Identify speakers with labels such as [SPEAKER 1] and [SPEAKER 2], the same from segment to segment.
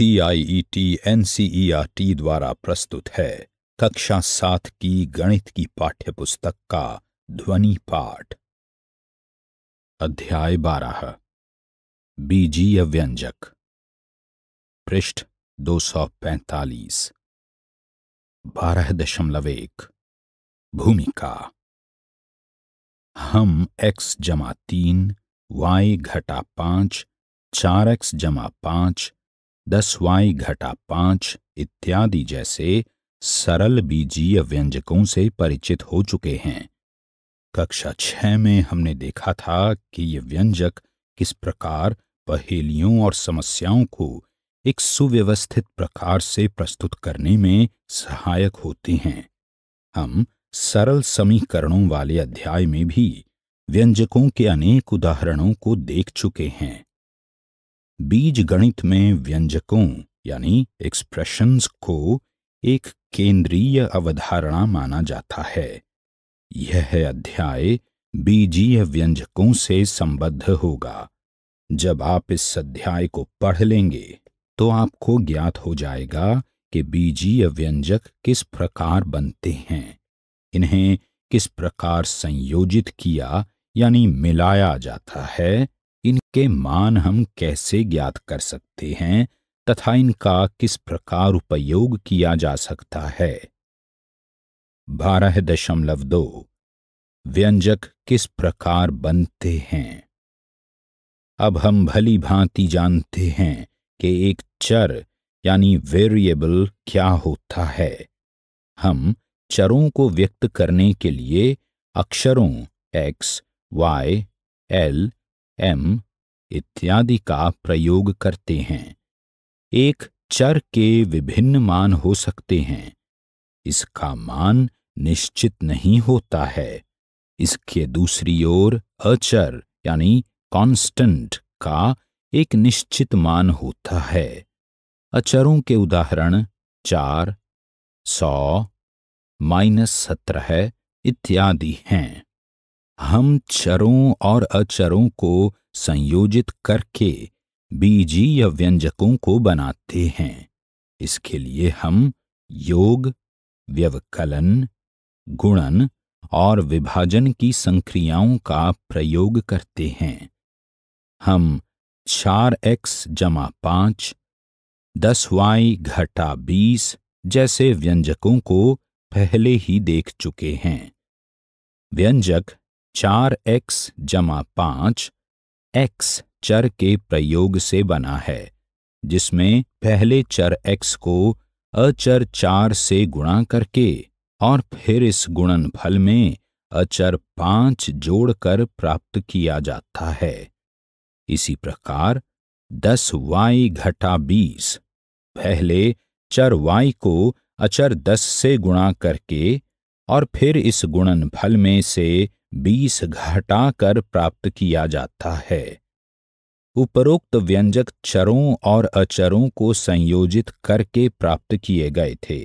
[SPEAKER 1] N R T द्वारा प्रस्तुत है कक्षा सात की गणित की पाठ्य पुस्तक का ध्वनि पाठ अध्याय बारह बीजीय व्यंजक पृष्ठ दो सौ पैतालीस बारह दशमलव एक भूमिका हम एक्स जमा तीन वाई घटा पांच चार एक्स जमा पांच दसवाई घटा पांच इत्यादि जैसे सरल बीजीय व्यंजकों से परिचित हो चुके हैं कक्षा छह में हमने देखा था कि ये व्यंजक किस प्रकार पहेलियों और समस्याओं को एक सुव्यवस्थित प्रकार से प्रस्तुत करने में सहायक होते हैं हम सरल समीकरणों वाले अध्याय में भी व्यंजकों के अनेक उदाहरणों को देख चुके हैं बीज गणित में व्यंजकों यानी एक्सप्रेशंस को एक केंद्रीय अवधारणा माना जाता है यह अध्याय बीजीय व्यंजकों से संबद्ध होगा जब आप इस अध्याय को पढ़ लेंगे तो आपको ज्ञात हो जाएगा कि बीजीय व्यंजक किस प्रकार बनते हैं इन्हें किस प्रकार संयोजित किया यानी मिलाया जाता है इनके मान हम कैसे ज्ञात कर सकते हैं तथा इनका किस प्रकार उपयोग किया जा सकता है बारह दशमलव दो व्यंजक किस प्रकार बनते हैं अब हम भली भांति जानते हैं कि एक चर यानी वेरिएबल क्या होता है हम चरों को व्यक्त करने के लिए अक्षरों एक्स वाई एल एम इत्यादि का प्रयोग करते हैं एक चर के विभिन्न मान हो सकते हैं इसका मान निश्चित नहीं होता है इसके दूसरी ओर अचर यानी कांस्टेंट का एक निश्चित मान होता है अचरों के उदाहरण चार सौ माइनस सत्रह इत्यादि हैं हम चरों और अचरों को संयोजित करके बीजीय व्यंजकों को बनाते हैं इसके लिए हम योग व्यवकलन गुणन और विभाजन की संक्रियाओं का प्रयोग करते हैं हम चार एक्स जमा पांच दस वाई घटा बीस जैसे व्यंजकों को पहले ही देख चुके हैं व्यंजक चार एक्स जमा पांच एक्स चर के प्रयोग से बना है जिसमें पहले चर एक्स को अचर चार से गुणा करके और फिर इस गुणनफल में अचर पांच जोड़कर प्राप्त किया जाता है इसी प्रकार दस वाई घटा बीस पहले चर वाई को अचर दस से गुणा करके और फिर इस गुणनफल में से बीस घटाकर प्राप्त किया जाता है उपरोक्त व्यंजक चरों और अचरों को संयोजित करके प्राप्त किए गए थे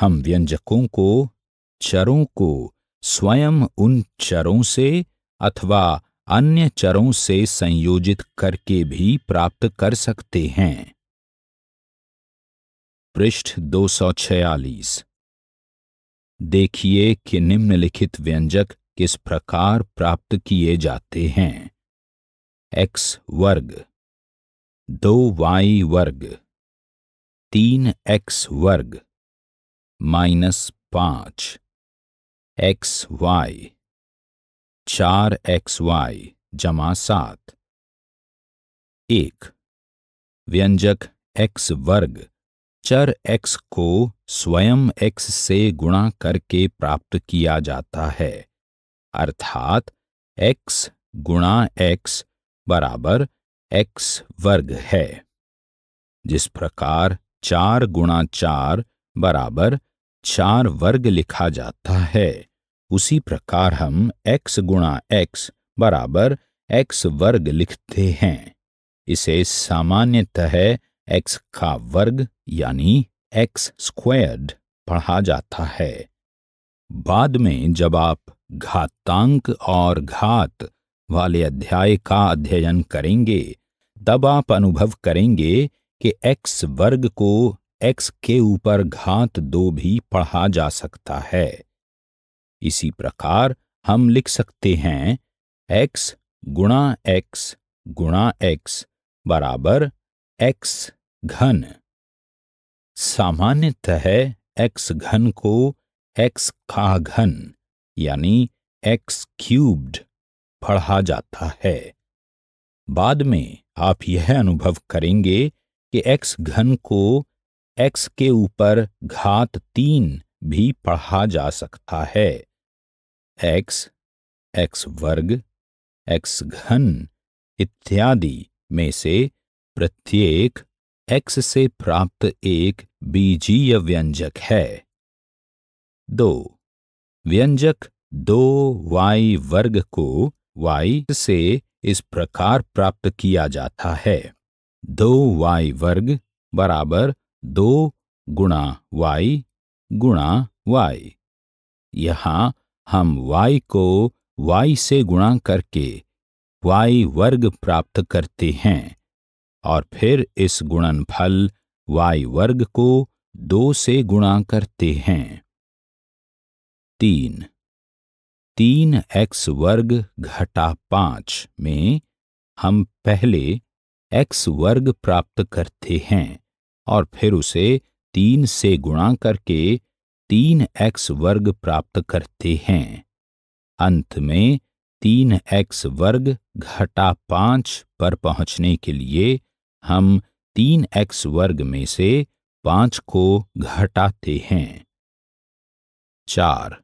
[SPEAKER 1] हम व्यंजकों को चरों को स्वयं उन चरों से अथवा अन्य चरों से संयोजित करके भी प्राप्त कर सकते हैं पृष्ठ 246 देखिए कि निम्नलिखित व्यंजक किस प्रकार प्राप्त किए जाते हैं एक्स वर्ग दो वाई वर्ग तीन एक्स वर्ग माइनस पांच एक्स वाई चार एक्स वाई जमा सात एक व्यंजक एक्स वर्ग चर एक्स को स्वयं एक्स से गुणा करके प्राप्त किया जाता है अर्थात x गुणा एक्स बराबर एक्स वर्ग है जिस प्रकार चार गुणा चार बराबर चार वर्ग लिखा जाता है उसी प्रकार हम x गुणा एक्स बराबर एक्स वर्ग लिखते हैं इसे सामान्यतः x का वर्ग यानी x स्क्वायर्ड पढ़ा जाता है बाद में जब आप घातांक और घात वाले अध्याय का अध्ययन करेंगे तब आप अनुभव करेंगे कि एक्स वर्ग को एक्स के ऊपर घात दो भी पढ़ा जा सकता है इसी प्रकार हम लिख सकते हैं एक्स गुणा एक्स गुणा एक्स बराबर एक्स घन सामान्यतः एक्स घन को एक्स का घन यानी एक्स क्यूब्ड पढ़ा जाता है बाद में आप यह अनुभव करेंगे कि एक्स घन को एक्स के ऊपर घात तीन भी पढ़ा जा सकता है एक्स एक्स वर्ग एक्स घन इत्यादि में से प्रत्येक एक्स से प्राप्त एक बीजीय व्यंजक है दो व्यंजक दो वाई वर्ग को वाई से इस प्रकार प्राप्त किया जाता है दो वाई वर्ग बराबर दो गुणा वाई गुणा वाई यहाँ हम y को y से गुणा करके y वर्ग प्राप्त करते हैं और फिर इस गुणनफल y वर्ग को दो से गुणा करते हैं तीन तीन एक्स वर्ग घटा पांच में हम पहले एक्स वर्ग प्राप्त करते हैं और फिर उसे तीन से गुणा करके तीन एक्स वर्ग प्राप्त करते हैं अंत में तीन एक्स वर्ग घटा पांच पर पहुंचने के लिए हम तीन एक्स वर्ग में से पांच को घटाते हैं चार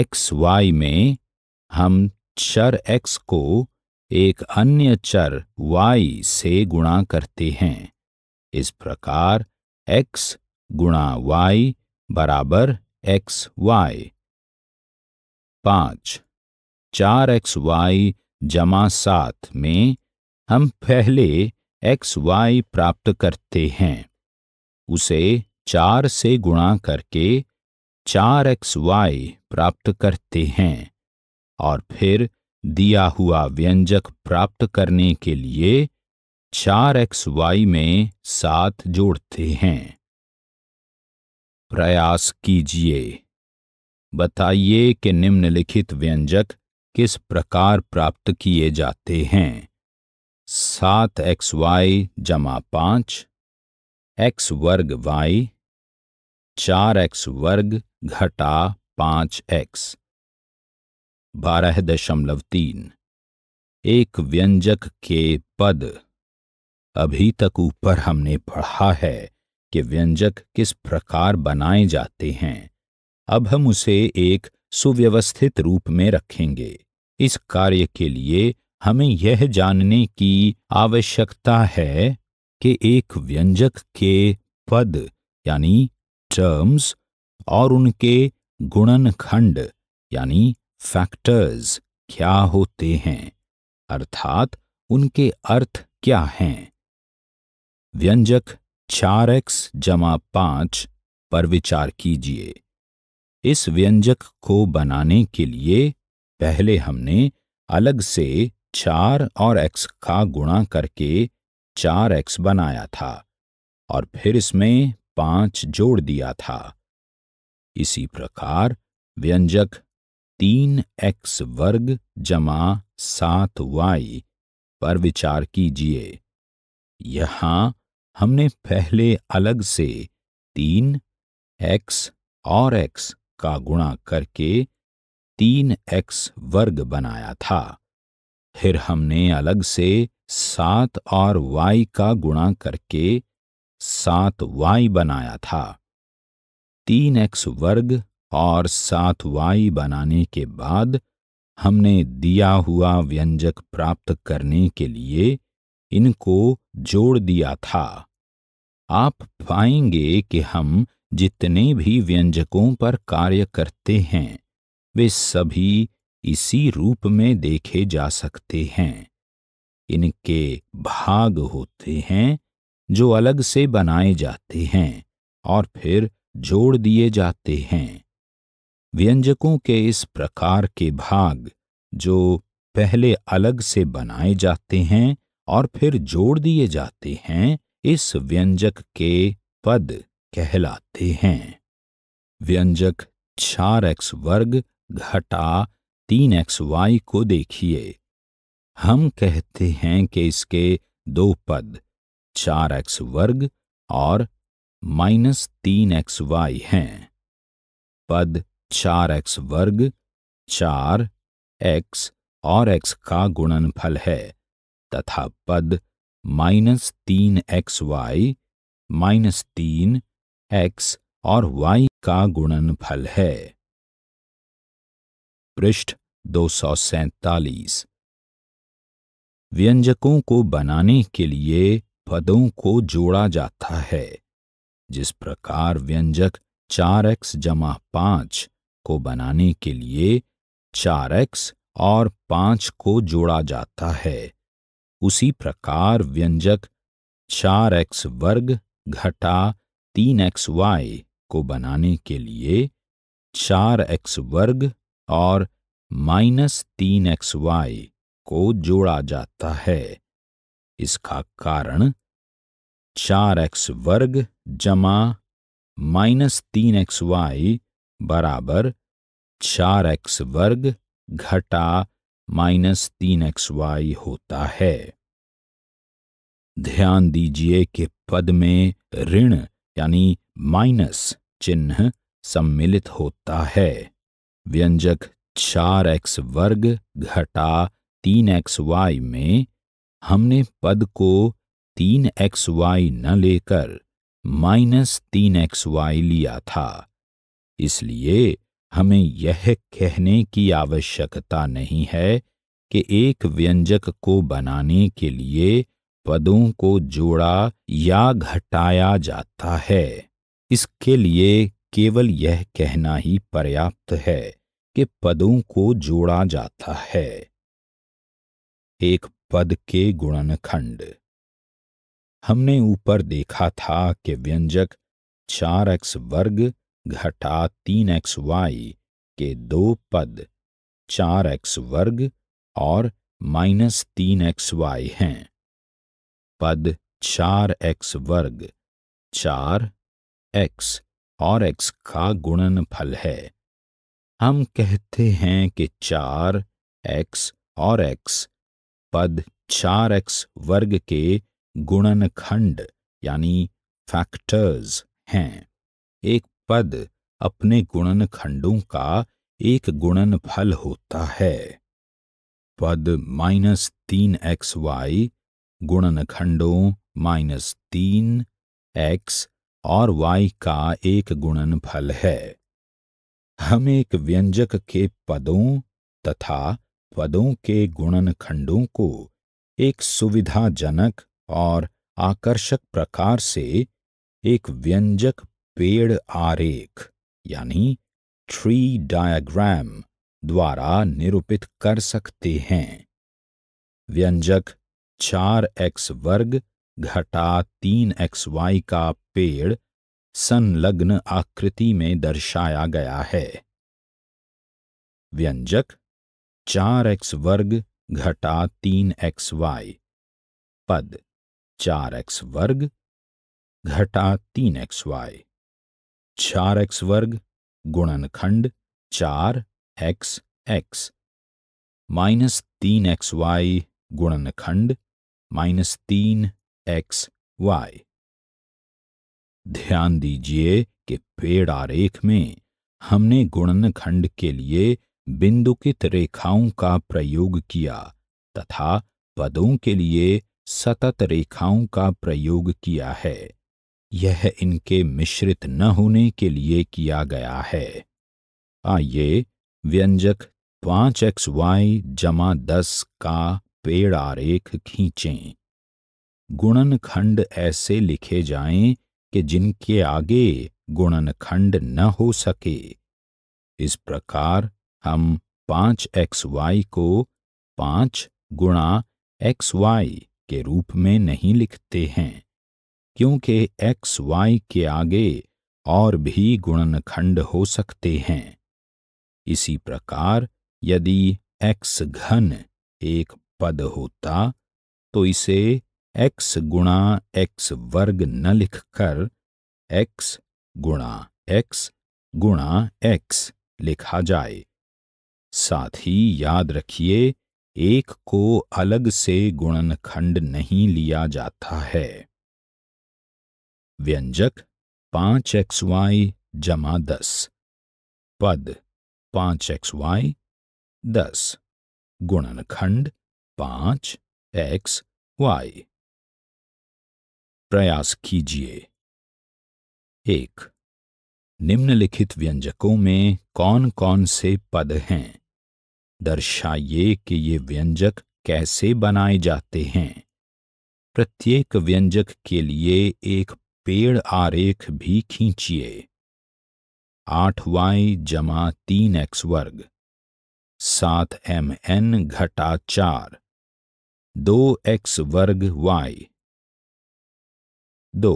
[SPEAKER 1] एक्स वाई में हम चर एक्स को एक अन्य चर वाई से गुणा करते हैं इस प्रकार एक्स गुणा वाई बराबर एक्स वाई पांच चार एक्स वाई जमा सात में हम पहले एक्स वाई प्राप्त करते हैं उसे चार से गुणा करके चार एक्स वाई प्राप्त करते हैं और फिर दिया हुआ व्यंजक प्राप्त करने के लिए चार एक्स वाई में सात जोड़ते हैं प्रयास कीजिए बताइए कि निम्नलिखित व्यंजक किस प्रकार प्राप्त किए जाते हैं सात एक्स वाई जमा पांच एक्स वर्ग वाई चार एक्स वर्ग घटा पांच एक्स बारह दशमलव तीन एक व्यंजक के पद अभी तक ऊपर हमने पढ़ा है कि व्यंजक किस प्रकार बनाए जाते हैं अब हम उसे एक सुव्यवस्थित रूप में रखेंगे इस कार्य के लिए हमें यह जानने की आवश्यकता है कि एक व्यंजक के पद यानी टर्म्स और उनके गुणनखंड यानी फैक्टर्स क्या होते हैं अर्थात उनके अर्थ क्या हैं व्यंजक चार एक्स जमा पांच पर विचार कीजिए इस व्यंजक को बनाने के लिए पहले हमने अलग से चार और एक्स का गुणा करके चार एक्स बनाया था और फिर इसमें पांच जोड़ दिया था इसी प्रकार व्यंजक तीन एक्स वर्ग जमा सात वाई पर विचार कीजिए यहां हमने पहले अलग से तीन एक्स और एक्स का गुणा करके तीन एक्स वर्ग बनाया था फिर हमने अलग से सात और वाई का गुणा करके सात वाई बनाया था तीन एक्स वर्ग और सात वाई बनाने के बाद हमने दिया हुआ व्यंजक प्राप्त करने के लिए इनको जोड़ दिया था आप पाएंगे कि हम जितने भी व्यंजकों पर कार्य करते हैं वे सभी इसी रूप में देखे जा सकते हैं इनके भाग होते हैं जो अलग से बनाए जाते हैं और फिर जोड़ दिए जाते हैं व्यंजकों के इस प्रकार के भाग जो पहले अलग से बनाए जाते हैं और फिर जोड़ दिए जाते हैं इस व्यंजक के पद कहलाते हैं व्यंजक चार एक्स वर्ग घटा तीन एक्स वाई को देखिए हम कहते हैं कि इसके दो पद चार एक्स वर्ग और माइनस तीन एक्स वाई है पद चार एक्स वर्ग चार एक्स और एक्स का गुणनफल है तथा पद माइनस तीन एक्स वाई माइनस तीन एक्स और वाई का गुणनफल है पृष्ठ दो सौ सैतालीस व्यंजकों को बनाने के लिए पदों को जोड़ा जाता है जिस प्रकार व्यंजक चार एक्स जमा पांच को बनाने के लिए चार एक्स और पांच को जोड़ा जाता है उसी प्रकार व्यंजक चार एक्स वर्ग घटा तीन एक्स वाई को बनाने के लिए चार एक्स वर्ग और माइनस तीन एक्स वाई को जोड़ा जाता है इसका कारण चार एक्स वर्ग जमा माइनस तीन एक्स वाई बराबर चार एक्स वर्ग घटा माइनस तीन एक्स वाई होता है ध्यान दीजिए कि पद में ऋण यानी माइनस चिन्ह सम्मिलित होता है व्यंजक चार एक्स वर्ग घटा तीन एक्स वाई में हमने पद को तीन एक्स वाई न लेकर माइनस तीन एक्स वाई लिया था इसलिए हमें यह कहने की आवश्यकता नहीं है कि एक व्यंजक को बनाने के लिए पदों को जोड़ा या घटाया जाता है इसके लिए केवल यह कहना ही पर्याप्त है कि पदों को जोड़ा जाता है एक पद के गुणनखंड हमने ऊपर देखा था कि व्यंजक चार एक्स वर्ग घटा तीन एक्स वाई के दो पद चार एक्स वर्ग और माइनस तीन एक्स वाई हैं पद चार एक्स वर्ग चार एक्स और एक्स का गुणनफल है हम कहते हैं कि चार एक्स और एक्स पद चार एक्स वर्ग के गुणनखंड यानी फैक्टर्स हैं एक पद अपने गुणनखंडों का एक गुणनफल होता है पद माइनस तीन एक्स वाई गुणनखंडों माइनस तीन एक्स और वाई का एक गुणनफल है हम एक व्यंजक के पदों तथा पदों के गुणन खंडों को एक सुविधाजनक और आकर्षक प्रकार से एक व्यंजक पेड़ आरेख यानी ट्री डायग्राम द्वारा निरूपित कर सकते हैं व्यंजक चार एक्स वर्ग घटा तीन एक्स वाई का पेड़ संलग्न आकृति में दर्शाया गया है व्यंजक चार एक्स वर्ग घटा तीन एक्स वाई पद चार एक्स वर्ग घटा तीन एक्स वाई चार एक्स वर्ग गुणनखंड चार एक्स एक्स माइनस तीन एक्स वाई गुणनखंड माइनस तीन एक्स वाई ध्यान दीजिए कि पेड़ आरेख में हमने गुणनखंड के लिए बिंदुकित रेखाओं का प्रयोग किया तथा पदों के लिए सतत रेखाओं का प्रयोग किया है यह इनके मिश्रित न होने के लिए किया गया है आइए व्यंजक पांच एक्स वाई जमा दस का पेड़ आरेख खींचें गुणन खंड ऐसे लिखे जाएं कि जिनके आगे गुणनखंड न हो सके इस प्रकार हम पाँच एक्स वाई को पाँच गुणा एक्स वाई के रूप में नहीं लिखते हैं क्योंकि एक्स वाई के आगे और भी गुणनखंड हो सकते हैं इसी प्रकार यदि एक्स घन एक पद होता तो इसे एक्स गुणा एक्स वर्ग न लिखकर एक्स गुणा एक्स गुणा एक्स लिखा जाए साथ ही याद रखिए एक को अलग से गुणनखंड नहीं लिया जाता है व्यंजक पांच एक्स वाई जमा दस पद पांच एक्स वाई दस गुणनखंड पांच एक्स वाई प्रयास कीजिए एक निम्नलिखित व्यंजकों में कौन कौन से पद हैं दर्शाइए कि ये व्यंजक कैसे बनाए जाते हैं प्रत्येक व्यंजक के लिए एक पेड़ आरेख भी खींचिए आठ वाई जमा तीन एक्स वर्ग सात एम एन घटा चार दो एक्स वर्ग वाई दो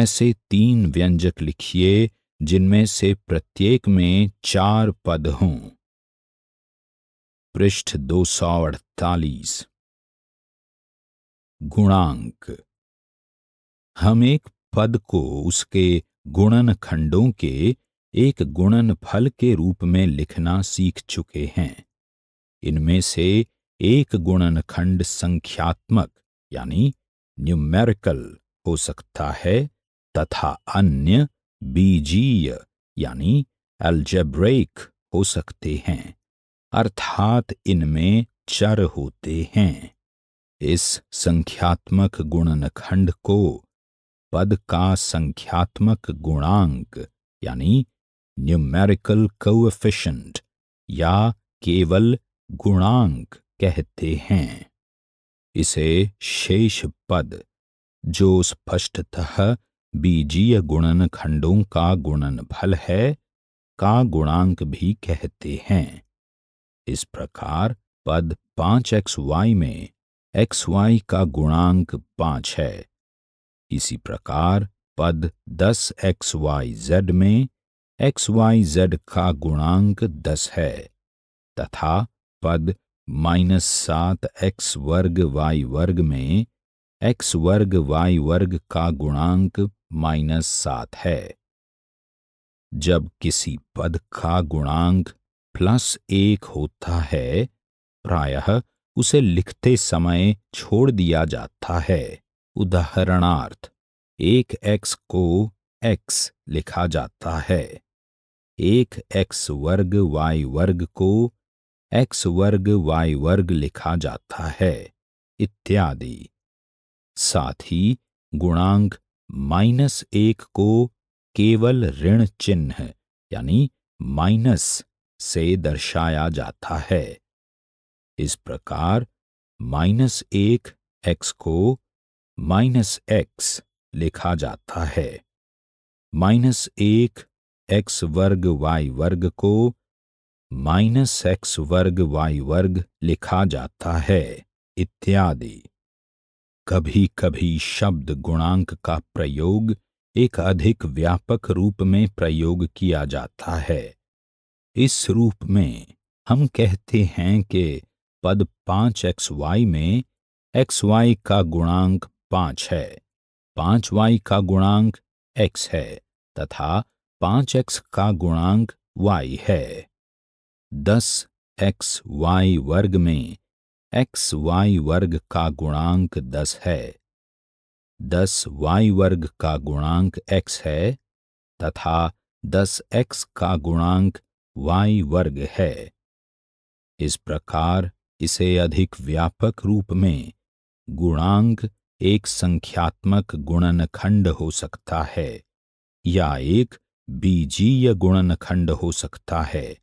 [SPEAKER 1] ऐसे तीन व्यंजक लिखिए जिनमें से प्रत्येक में चार पद हों पृष्ठ दो सौ अड़तालीस गुणांक हम एक पद को उसके गुणन खंडों के एक गुणन फल के रूप में लिखना सीख चुके हैं इनमें से एक गुणन खंड संख्यात्मक यानी न्यूमेरिकल हो सकता है तथा अन्य बीजीय यानी एल्जेब्रेक हो सकते हैं अर्थात इनमें चर होते हैं इस संख्यात्मक गुणनखंड को पद का संख्यात्मक गुणांक यानी न्यूमेरिकल कोएफिशिएंट या केवल गुणांक कहते हैं इसे शेष पद जो स्पष्टतः बीजीय गुणनखंडों का गुणनफल है का गुणांक भी कहते हैं इस प्रकार पद पांच एक्स वाई में एक्स वाई का गुणांक पांच है इसी प्रकार पद दस एक्स वाई जेड में एक्स वाई जेड का गुणांक दस है तथा पद माइनस सात एक्स वर्ग वाई वर्ग में एक्स वर्ग वाई वर्ग का गुणांक माइनस सात है जब किसी पद का गुणांक प्लस एक होता है प्रायः उसे लिखते समय छोड़ दिया जाता है उदाहरणार्थ एक एक्स को एक्स लिखा जाता है एक एक्स वर्ग वाई वर्ग को एक्स वर्ग वाई वर्ग लिखा जाता है इत्यादि साथ ही गुणांक माइनस एक को केवल ऋण चिन्ह यानी माइनस से दर्शाया जाता है इस प्रकार माइनस एक एक्स को माइनस एक्स लिखा जाता है माइनस एक एक्स वर्ग वाई वर्ग को माइनस एक्स वर्ग वाई वर्ग लिखा जाता है इत्यादि कभी कभी शब्द गुणांक का प्रयोग एक अधिक व्यापक रूप में प्रयोग किया जाता है इस रूप में हम कहते हैं कि पद पांच एक्स वाई में एक्स वाई का गुणांक पांच है पांच वाई का गुणांक एक्स है तथा पांच एक्स का गुणांक वाई है दस एक्स वाई वर्ग में एक्स वाई वर्ग का गुणांक दस है दस वाई वर्ग का गुणांक एक्स है तथा दस एक्स का गुणांक वाई वर्ग है इस प्रकार इसे अधिक व्यापक रूप में गुणांक एक संख्यात्मक गुणनखंड हो सकता है या एक बीजीय गुणनखंड हो सकता है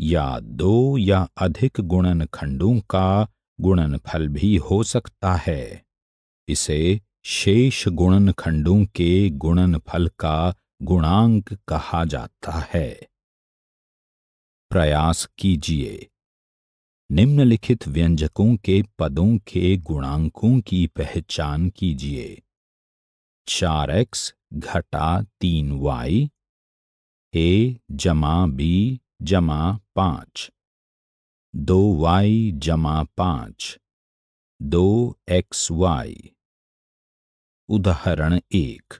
[SPEAKER 1] या दो या अधिक गुणनखंडों का गुणनफल भी हो सकता है इसे शेष गुणनखंडों के गुणनफल का गुणांक कहा जाता है प्रयास कीजिए निम्नलिखित व्यंजकों के पदों के गुणांकों की पहचान कीजिए चार एक्स घटा तीन वाई ए जमा बी जमा पांच दो वाई जमा पांच दो एक्स वाई उदाहरण एक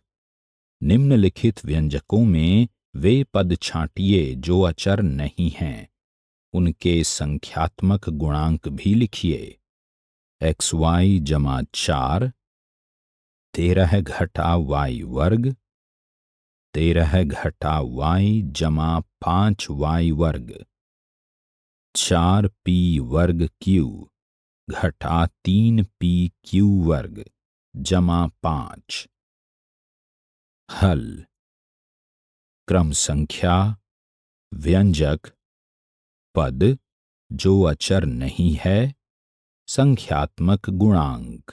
[SPEAKER 1] निम्नलिखित व्यंजकों में वे पद छाटिए जो अचर नहीं हैं उनके संख्यात्मक गुणांक भी लिखिए एक्स वाई जमा चार तेरह घटा वाई वर्ग तेरह घटा वाई जमा पांच वाई वर्ग चार पी वर्ग क्यू घटा तीन पी क्यू वर्ग जमा पांच हल क्रम संख्या व्यंजक पद जो अचर नहीं है संख्यात्मक गुणांक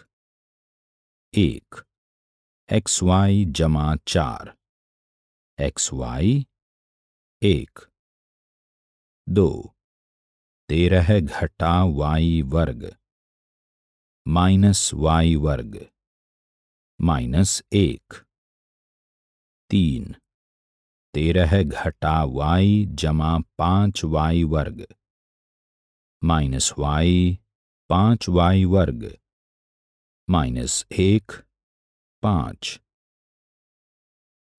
[SPEAKER 1] एक एक्स वाई जमा चार एक्स वाई एक दो तेरह घटा वाई वर्ग माइनस वाई वर्ग माइनस एक तीन तेरह घटा वाई जमा पांच वाई वर्ग माइनस वाई पांच वाई वर्ग माइनस एक पांच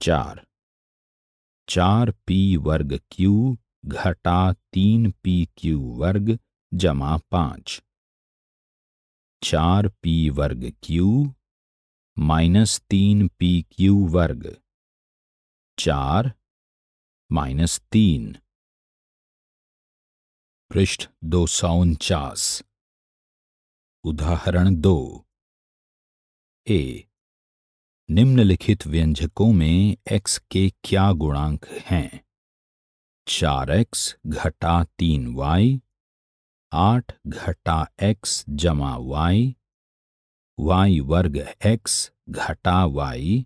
[SPEAKER 1] चार चार पी वर्ग क्यू घटा तीन पी क्यू वर्ग जमा पांच चार पी वर्ग क्यू माइनस तीन पी क्यू वर्ग चार माइनस तीन पृष्ठ दो सौ उनचास उदाहरण दो ए निम्नलिखित व्यंजकों में x के क्या गुणांक हैं चार एक्स घटा तीन वाई आठ घटा एक्स जमा वाई वाई वर्ग एक्स घटा वाई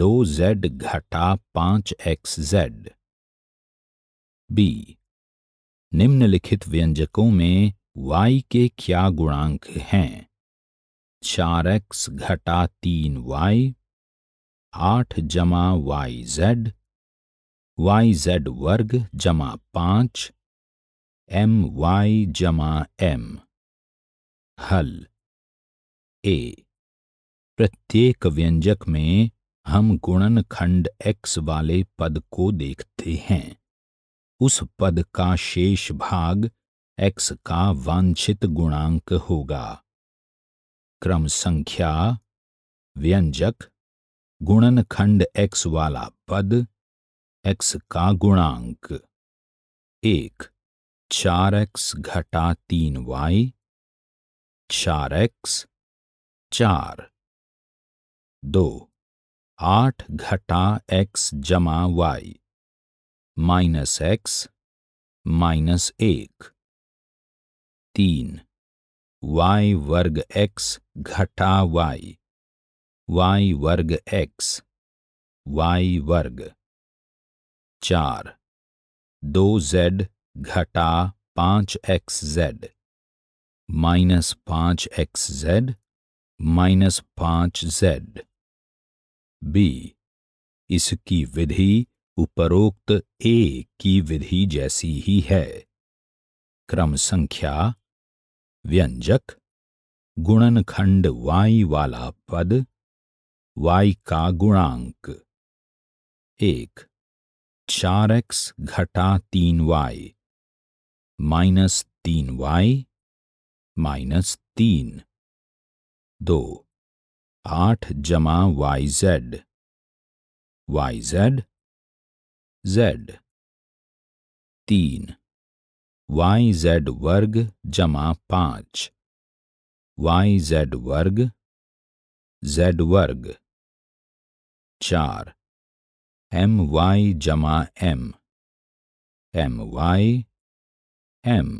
[SPEAKER 1] दो जेड घटा पांच एक्स जेड बी निम्नलिखित व्यंजकों में y के क्या गुणांक हैं चार एक्स घटा तीन वाई आठ जमा वाई जेड वाई जेड वर्ग जमा पांच एम वाई जमा एम हल ए प्रत्येक व्यंजक में हम गुणन खंड एक्स वाले पद को देखते हैं उस पद का शेष भाग एक्स का वांछित गुणांक होगा क्रम संख्या व्यंजक गुणन खंड एक्स वाला पद एक्स का गुणांक एक चार एक्स घटा तीन वाई चार एक्स चार दो आठ घटा एक्स जमा वाई माइनस एक्स माइनस एक तीन वाई वर्ग एक्स घटा वाई वाई वर्ग एक्स वाई वर्ग चार दो जेड घटा पाँच एक्स जेड माइनस पाँच एक्स जेड माइनस पांच जेड बी इसकी विधि उपरोक्त ए की विधि जैसी ही है क्रम संख्या व्यंजक गुणनखंड वाई वाला पद वाई का गुणांक एक चार एक्स घटा तीन वाई माइनस तीन वाई माइनस तीन दो आठ जमा y z y z z तीन वाई जेड वर्ग जमा पांच वाई जेड वर्ग जेड वर्ग चार एम वाई जमा एम एम वाई एम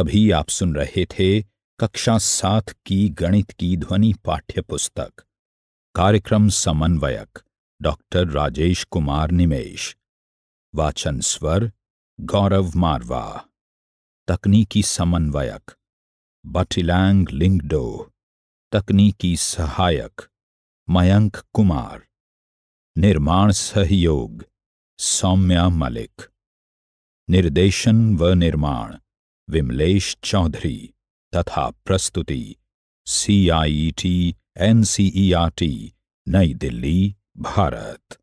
[SPEAKER 1] अभी आप सुन रहे थे कक्षा सात की गणित की ध्वनि पाठ्य पुस्तक कार्यक्रम समन्वयक डॉक्टर राजेश कुमार निमेश वाचन स्वर गौरव मारवा तकनीकी समन्वयक बटिलैंग लिंगडो तकनीकी सहायक मयंक कुमार निर्माण सहयोग सौम्या मलिक निर्देशन व निर्माण विमलेश चौधरी तथा प्रस्तुति C I E T N C E R Nai Delhi Bharat